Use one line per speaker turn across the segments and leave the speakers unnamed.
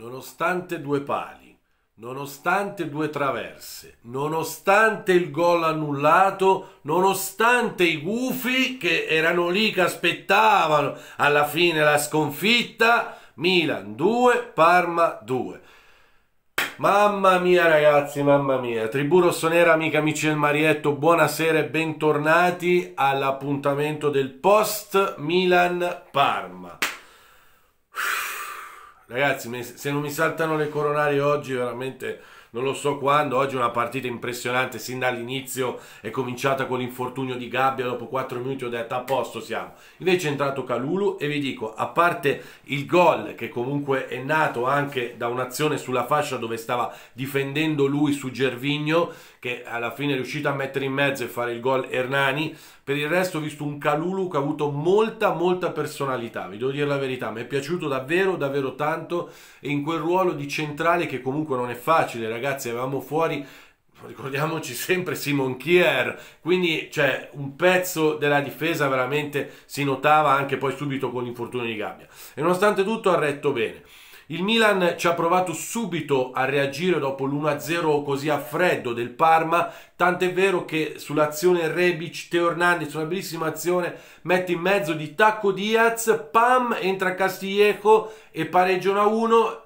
nonostante due pali, nonostante due traverse, nonostante il gol annullato, nonostante i gufi che erano lì che aspettavano alla fine la sconfitta, Milan 2, Parma 2. Mamma mia ragazzi, mamma mia. Tribù Rossonera, amica amici del Marietto, buonasera e bentornati all'appuntamento del post Milan Parma. Ragazzi, se non mi saltano le coronarie oggi, veramente non lo so quando, oggi è una partita impressionante sin dall'inizio è cominciata con l'infortunio di Gabbia, dopo 4 minuti ho detto a posto siamo. Invece è entrato Calulu e vi dico, a parte il gol che comunque è nato anche da un'azione sulla fascia dove stava difendendo lui su Gervigno, che alla fine è riuscito a mettere in mezzo e fare il gol Hernani, per il resto ho visto un Calulu che ha avuto molta molta personalità, vi devo dire la verità, mi è piaciuto davvero davvero tanto e in quel ruolo di centrale che comunque non è facile ragazzi ragazzi, avevamo fuori ricordiamoci sempre Simon Kier, quindi cioè, un pezzo della difesa veramente si notava anche poi subito con l'infortunio di Gabbia. E nonostante tutto ha retto bene. Il Milan ci ha provato subito a reagire dopo l'1-0 così a freddo del Parma, tant'è vero che sull'azione Rebic, Teo Hernandez, una bellissima azione, mette in mezzo di tacco Diaz, pam, entra Castillejo e pareggia 1-1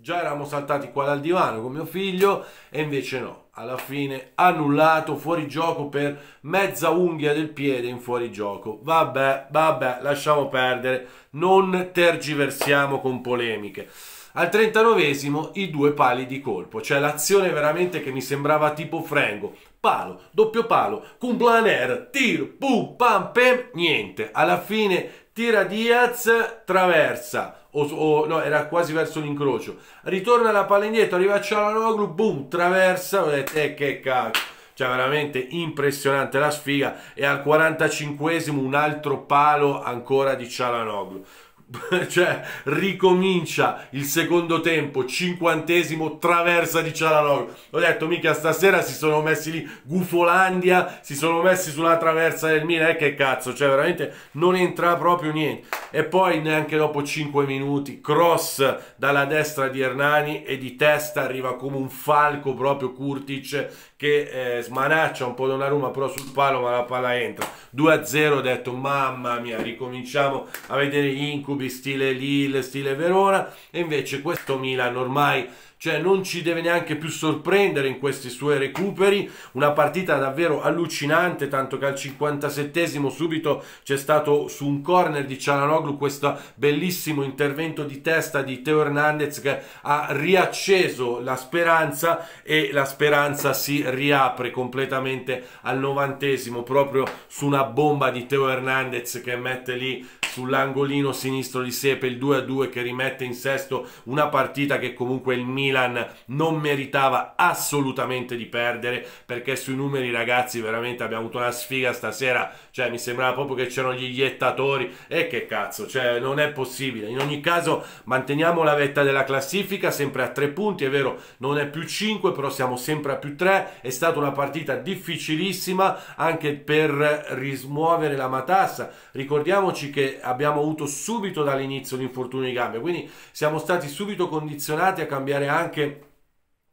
Già eravamo saltati qua dal divano con mio figlio e invece no, alla fine annullato fuori gioco per mezza unghia del piede in fuori gioco. Vabbè, vabbè, lasciamo perdere, non tergiversiamo con polemiche. Al 39esimo i due pali di colpo, cioè l'azione veramente che mi sembrava tipo frengo. Palo, doppio palo, cumplaner, tir, pum, pam, pem, niente. Alla fine tira Diaz, traversa, o, o no, era quasi verso l'incrocio. Ritorna la palla indietro, arriva a Cialanoglu, boom, traversa, e eh, che cazzo. cioè veramente impressionante la sfiga e al 45esimo un altro palo ancora di Cialanoglu cioè ricomincia il secondo tempo, cinquantesimo, traversa di Cialanoglu. Ho detto, mica stasera si sono messi lì, Gufolandia, si sono messi sulla traversa del Milan, eh, che cazzo, cioè veramente non entra proprio niente. E poi neanche dopo 5 minuti, cross dalla destra di Hernani e di testa arriva come un falco proprio Kurtic che eh, smanaccia un po' Donnarumma però sul palo ma la palla entra. 2-0 ho detto, mamma mia, ricominciamo a vedere gli incubi Rubi, stile Lille, stile Verona, e invece questo Milan ormai cioè non ci deve neanche più sorprendere in questi suoi recuperi, una partita davvero allucinante, tanto che al 57 subito c'è stato su un corner di Cialanoglu questo bellissimo intervento di testa di Teo Hernandez che ha riacceso la speranza e la speranza si riapre completamente al 90esimo proprio su una bomba di Teo Hernandez che mette lì sull'angolino sinistro di Sepe il 2-2 che rimette in sesto una partita che comunque il Milan non meritava assolutamente di perdere perché sui numeri ragazzi veramente abbiamo avuto una sfiga stasera, cioè mi sembrava proprio che c'erano gli iettatori e che cazzo, cioè non è possibile. In ogni caso manteniamo la vetta della classifica sempre a 3 punti, è vero, non è più 5, però siamo sempre a più 3, è stata una partita difficilissima anche per rismuovere la matassa. Ricordiamoci che abbiamo avuto subito dall'inizio l'infortunio di gambe, quindi siamo stati subito condizionati a cambiare anche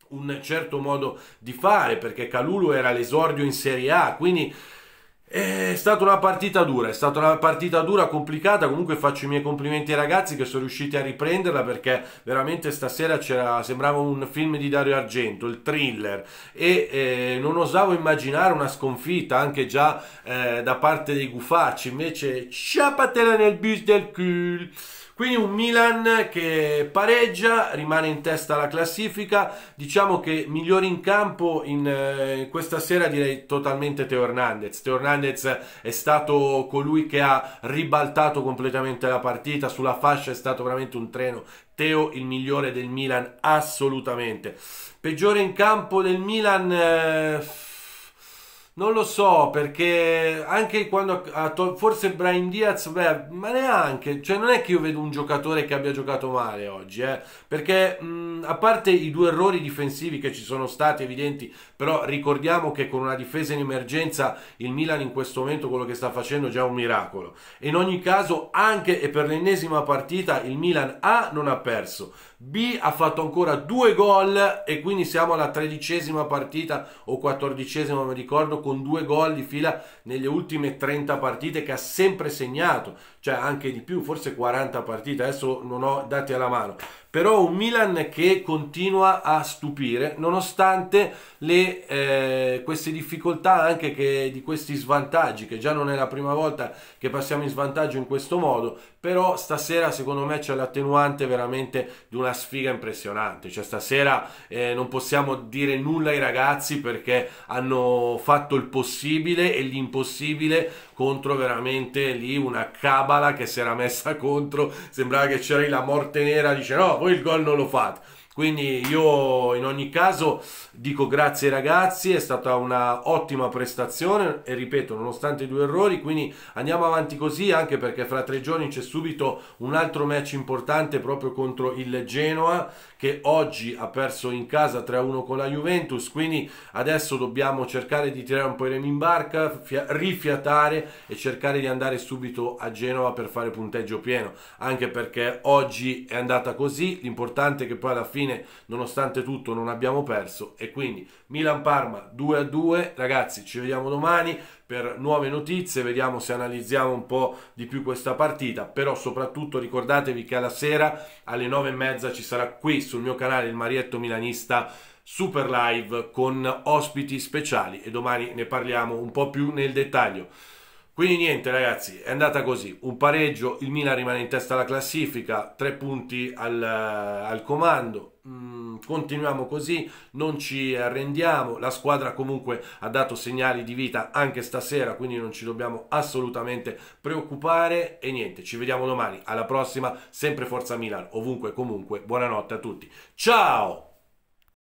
un certo modo di fare perché Calulu era l'esordio in Serie A, quindi è stata una partita dura, è stata una partita dura, complicata, comunque faccio i miei complimenti ai ragazzi che sono riusciti a riprenderla perché veramente stasera sembrava un film di Dario Argento, il thriller e eh, non osavo immaginare una sconfitta anche già eh, da parte dei Gufacci, invece ciapatela nel bis del cul. Quindi un Milan che pareggia, rimane in testa alla classifica, diciamo che migliore in campo in, eh, questa sera direi totalmente Teo Hernandez. Teo Hernandez è stato colui che ha ribaltato completamente la partita, sulla fascia è stato veramente un treno. Teo il migliore del Milan assolutamente. Peggiore in campo del Milan... Eh, non lo so perché anche quando forse Brian Diaz, beh, ma neanche, cioè non è che io vedo un giocatore che abbia giocato male oggi, eh, perché mh, a parte i due errori difensivi che ci sono stati evidenti, però ricordiamo che con una difesa in emergenza il Milan in questo momento quello che sta facendo è già un miracolo. E in ogni caso anche e per l'ennesima partita il Milan A non ha perso, B ha fatto ancora due gol e quindi siamo alla tredicesima partita o quattordicesima, mi ricordo con due gol di fila nelle ultime 30 partite che ha sempre segnato, cioè anche di più, forse 40 partite, adesso non ho dati alla mano, però un Milan che continua a stupire nonostante le, eh, queste difficoltà anche che, di questi svantaggi che già non è la prima volta che passiamo in svantaggio in questo modo però stasera secondo me c'è l'attenuante veramente di una sfiga impressionante cioè stasera eh, non possiamo dire nulla ai ragazzi perché hanno fatto il possibile e l'impossibile contro veramente lì una cabala che si era messa contro, sembrava che c'era lì la morte nera, dice no, voi il gol non lo fate. Quindi io in ogni caso dico grazie ragazzi, è stata una ottima prestazione e ripeto, nonostante i due errori, quindi andiamo avanti così anche perché fra tre giorni c'è subito un altro match importante proprio contro il Genoa che oggi ha perso in casa 3-1 con la Juventus, quindi adesso dobbiamo cercare di tirare un po' i remi in barca, rifiatare e cercare di andare subito a Genova per fare punteggio pieno, anche perché oggi è andata così, l'importante è che poi alla fine fine nonostante tutto non abbiamo perso e quindi Milan-Parma 2-2 ragazzi ci vediamo domani per nuove notizie, vediamo se analizziamo un po' di più questa partita, però soprattutto ricordatevi che alla sera alle 9 e mezza ci sarà qui sul mio canale il Marietto Milanista Super Live con ospiti speciali e domani ne parliamo un po' più nel dettaglio. Quindi niente ragazzi, è andata così, un pareggio, il Milan rimane in testa alla classifica, tre punti al, eh, al comando, mm, continuiamo così, non ci arrendiamo, la squadra comunque ha dato segnali di vita anche stasera, quindi non ci dobbiamo assolutamente preoccupare e niente, ci vediamo domani, alla prossima, sempre Forza Milan, ovunque comunque, buonanotte a tutti, ciao!